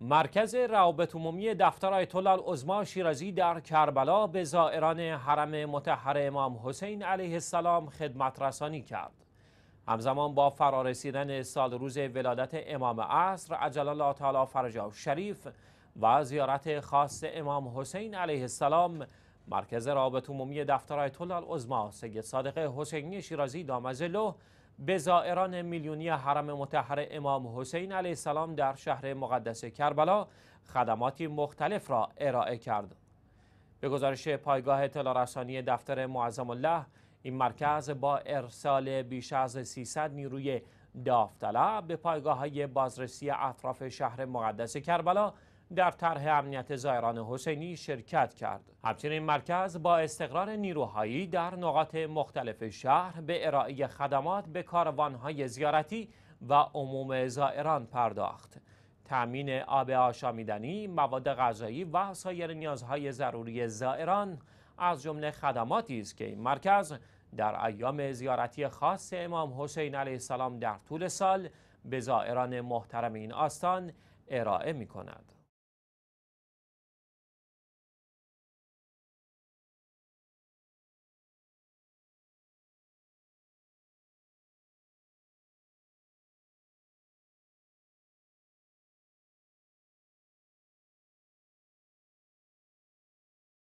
مرکز روابط عمومی دفتر آیت الله شیرازی در کربلا به زائران حرم مطهر امام حسین علیه السلام خدمت رسانی کرد. همزمان با فرارسیدن سال روز ولادت امام عصر عجل الله تعالی شریف و زیارت خاص امام حسین علیه السلام مرکز روابط عمومی دفتر آیت الله العظما سید صادق حسینی شیرازی دامزلو به زائران میلیونی حرم متحر امام حسین علیه السلام در شهر مقدس کربلا خدماتی مختلف را ارائه کرد. به گزارش پایگاه اطلاع دفتر معظم الله این مرکز با ارسال بیش از 300 نیروی داوطلب به پایگاه های بازرسی اطراف شهر مقدس کربلا در طرح امنیت زایران حسینی شرکت کرد. همچنین مرکز با استقرار نیروهایی در نقاط مختلف شهر به ارائه خدمات به کاروانهای زیارتی و عموم زائران پرداخت. تأمین آب آشامیدنی، مواد غذایی و سایر نیازهای ضروری زائران از جمله خدماتی است که این مرکز در ایام زیارتی خاص امام حسین علیه السلام در طول سال به زائران محترم این آستان ارائه می کند.